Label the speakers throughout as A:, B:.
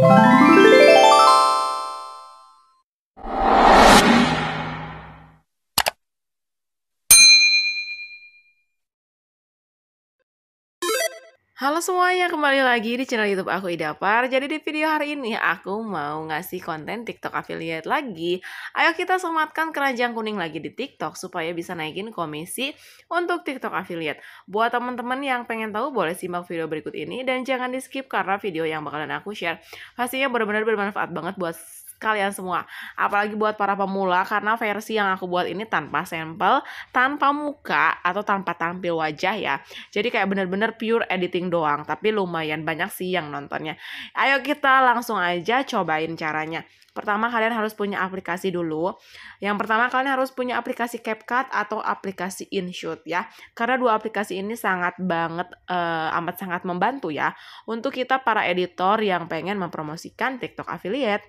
A: Bye. Halo semuanya, kembali lagi di channel YouTube aku ida Idapar. Jadi di video hari ini aku mau ngasih konten TikTok affiliate lagi. Ayo kita sematkan keranjang kuning lagi di TikTok supaya bisa naikin komisi untuk TikTok affiliate. Buat teman-teman yang pengen tahu boleh simak video berikut ini dan jangan di skip karena video yang bakalan aku share pastinya benar-benar bermanfaat banget buat kalian semua. Apalagi buat para pemula karena versi yang aku buat ini tanpa sampel, tanpa muka atau tanpa tampil wajah ya. Jadi kayak bener-bener pure editing doang, tapi lumayan banyak sih yang nontonnya. Ayo kita langsung aja cobain caranya. Pertama kalian harus punya aplikasi dulu. Yang pertama kalian harus punya aplikasi CapCut atau aplikasi InShot ya. Karena dua aplikasi ini sangat banget eh, amat sangat membantu ya untuk kita para editor yang pengen mempromosikan TikTok affiliate.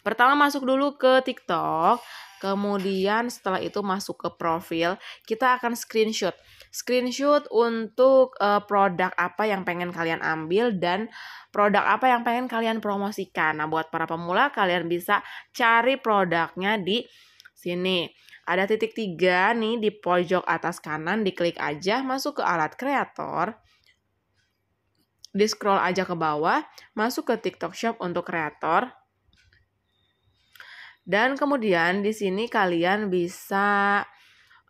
A: Pertama masuk dulu ke TikTok. Kemudian setelah itu masuk ke profil, kita akan screenshot. Screenshot untuk uh, produk apa yang pengen kalian ambil dan produk apa yang pengen kalian promosikan. Nah, buat para pemula kalian bisa cari produknya di sini. Ada titik tiga nih di pojok atas kanan, diklik aja masuk ke alat kreator di scroll aja ke bawah, masuk ke TikTok Shop untuk kreator. Dan kemudian di sini kalian bisa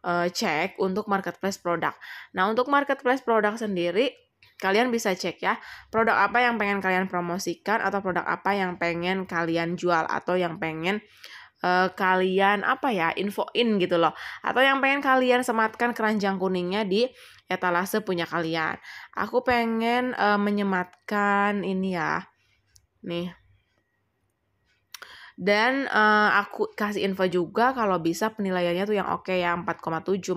A: uh, cek untuk marketplace produk. Nah, untuk marketplace produk sendiri kalian bisa cek ya produk apa yang pengen kalian promosikan atau produk apa yang pengen kalian jual atau yang pengen uh, kalian apa ya infoin gitu loh atau yang pengen kalian sematkan keranjang kuningnya di etalase punya kalian aku pengen uh, menyematkan ini ya nih dan uh, aku kasih info juga kalau bisa penilaiannya tuh yang oke okay ya 4,7, 4,8.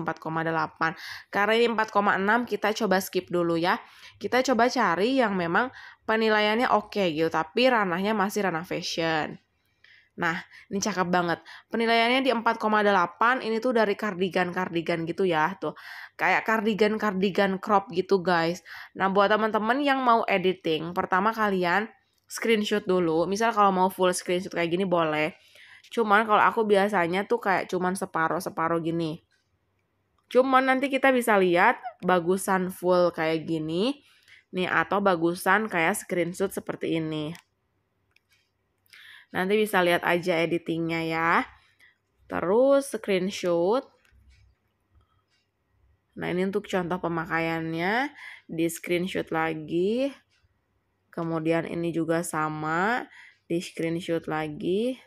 A: Karena ini 4,6 kita coba skip dulu ya. Kita coba cari yang memang penilaiannya oke okay gitu tapi ranahnya masih ranah fashion. Nah, ini cakep banget. Penilaiannya di 4,8, ini tuh dari kardigan-kardigan gitu ya, tuh. Kayak kardigan-kardigan crop gitu, guys. Nah, buat teman-teman yang mau editing, pertama kalian screenshot dulu misal kalau mau full screenshot kayak gini boleh cuman kalau aku biasanya tuh kayak cuman separuh separuh gini cuman nanti kita bisa lihat bagusan full kayak gini nih atau bagusan kayak screenshot seperti ini nanti bisa lihat aja editingnya ya terus screenshot Nah, ini untuk contoh pemakaiannya. Di screenshot lagi kemudian ini juga sama di screenshot lagi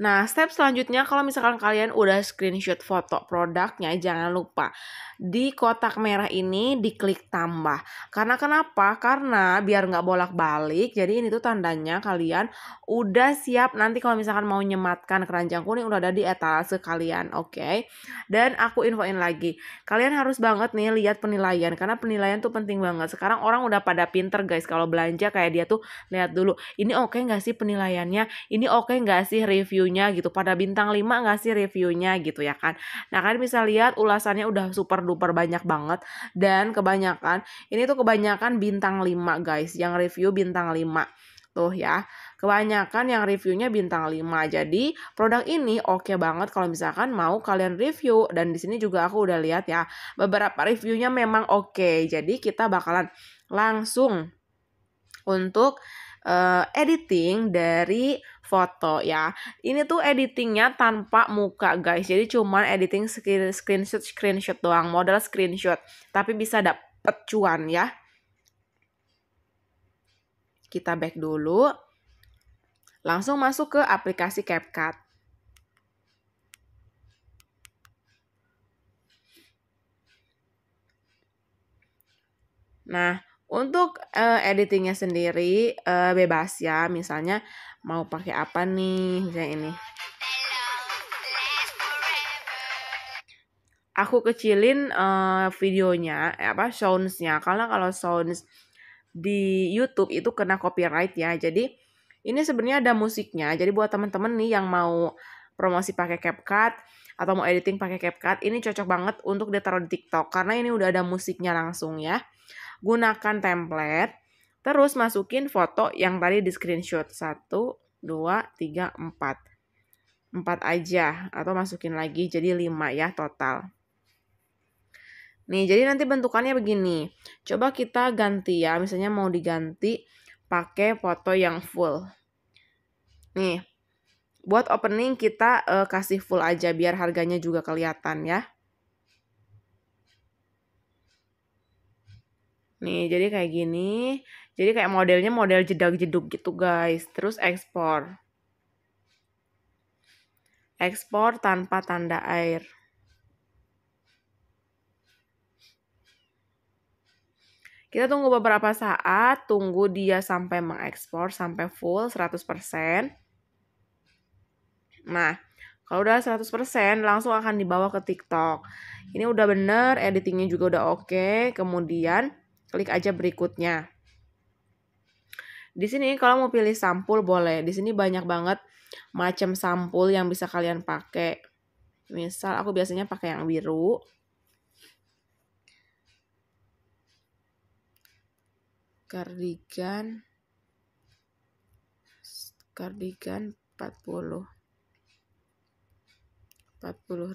A: Nah, step selanjutnya kalau misalkan kalian udah screenshot foto produknya, jangan lupa di kotak merah ini diklik tambah. Karena kenapa? Karena biar nggak bolak-balik, jadi ini tuh tandanya kalian udah siap nanti kalau misalkan mau nyematkan keranjang kuning udah ada di etalase kalian, oke? Okay? Dan aku infoin lagi, kalian harus banget nih lihat penilaian, karena penilaian tuh penting banget. Sekarang orang udah pada pinter guys, kalau belanja kayak dia tuh lihat dulu, ini oke okay nggak sih penilaiannya, ini oke okay nggak sih review? reviewnya gitu pada bintang 5 nggak sih reviewnya gitu ya kan nah kalian bisa lihat ulasannya udah super duper banyak banget dan kebanyakan ini tuh kebanyakan bintang 5 guys yang review bintang 5 tuh ya kebanyakan yang reviewnya bintang 5. Jadi, produk ini oke okay banget kalau misalkan mau kalian review dan di sini juga aku udah lihat ya, beberapa reviewnya memang oke. Okay. Jadi, kita bakalan langsung untuk uh, editing dari foto ya. Ini tuh editingnya tanpa muka guys. Jadi cuman editing screen, screenshot screenshot doang, model screenshot. Tapi bisa dapet cuan ya. Kita back dulu. Langsung masuk ke aplikasi CapCut. Nah, untuk uh, editingnya sendiri uh, bebas ya, misalnya mau pakai apa nih, misalnya ini. Aku kecilin uh, videonya, apa soundsnya, karena kalau sounds di YouTube itu kena copyright ya, jadi ini sebenarnya ada musiknya, jadi buat teman-teman nih yang mau promosi pakai CapCut atau mau editing pakai CapCut, ini cocok banget untuk ditaruh di TikTok karena ini udah ada musiknya langsung ya gunakan template, terus masukin foto yang tadi di screenshot. 1, 2, 3, 4. 4 aja, atau masukin lagi jadi 5 ya total. Nih, jadi nanti bentukannya begini. Coba kita ganti ya, misalnya mau diganti pakai foto yang full. Nih, buat opening kita uh, kasih full aja biar harganya juga kelihatan ya. Nih, jadi kayak gini. Jadi kayak modelnya model jedag jeduk gitu, guys. Terus ekspor. Ekspor tanpa tanda air. Kita tunggu beberapa saat, tunggu dia sampai mengekspor sampai full 100%. Nah, kalau udah 100% langsung akan dibawa ke TikTok. Ini udah bener, editingnya juga udah oke. Okay. Kemudian Klik aja berikutnya. Di sini kalau mau pilih sampul boleh. Di sini banyak banget macam sampul yang bisa kalian pakai. Misal aku biasanya pakai yang biru. Cardigan cardigan 40 40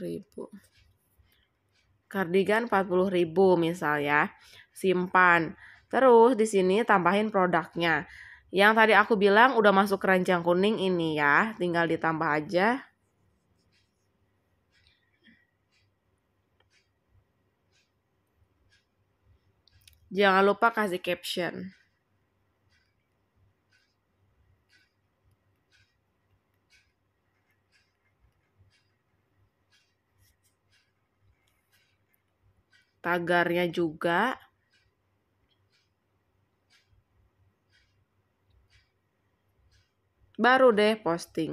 A: ribu Kardigan 40.000 misal ya. Simpan. Terus di sini tambahin produknya. Yang tadi aku bilang udah masuk keranjang kuning ini ya, tinggal ditambah aja. Jangan lupa kasih caption. tagarnya juga baru deh posting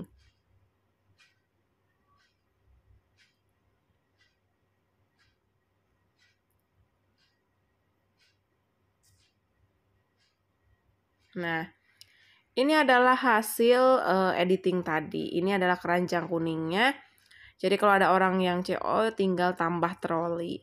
A: Nah, ini adalah hasil uh, editing tadi. Ini adalah keranjang kuningnya. Jadi kalau ada orang yang CO tinggal tambah troli.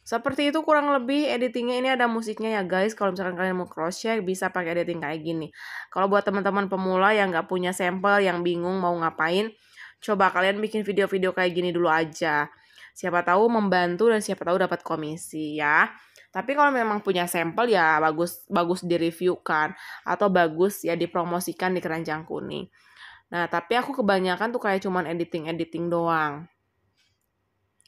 A: Seperti itu kurang lebih editingnya ini ada musiknya ya guys. Kalau misalkan kalian mau cross check bisa pakai editing kayak gini. Kalau buat teman-teman pemula yang nggak punya sampel, yang bingung mau ngapain, coba kalian bikin video-video kayak gini dulu aja. Siapa tahu membantu dan siapa tahu dapat komisi ya. Tapi kalau memang punya sampel ya bagus bagus direviewkan atau bagus ya dipromosikan di keranjang kuning. Nah, tapi aku kebanyakan tuh kayak cuman editing-editing doang.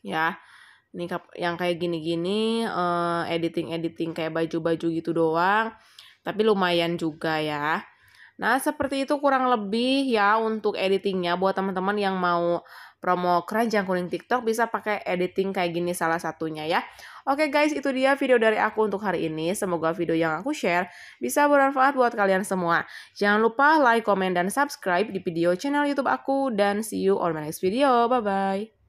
A: Ya. Nih, yang kayak gini-gini eh, editing-editing kayak baju-baju gitu doang tapi lumayan juga ya nah seperti itu kurang lebih ya untuk editingnya buat teman-teman yang mau promo keranjang kuning TikTok bisa pakai editing kayak gini salah satunya ya. Oke guys, itu dia video dari aku untuk hari ini. Semoga video yang aku share bisa bermanfaat buat kalian semua. Jangan lupa like, comment, dan subscribe di video channel YouTube aku. Dan see you on my next video. Bye-bye.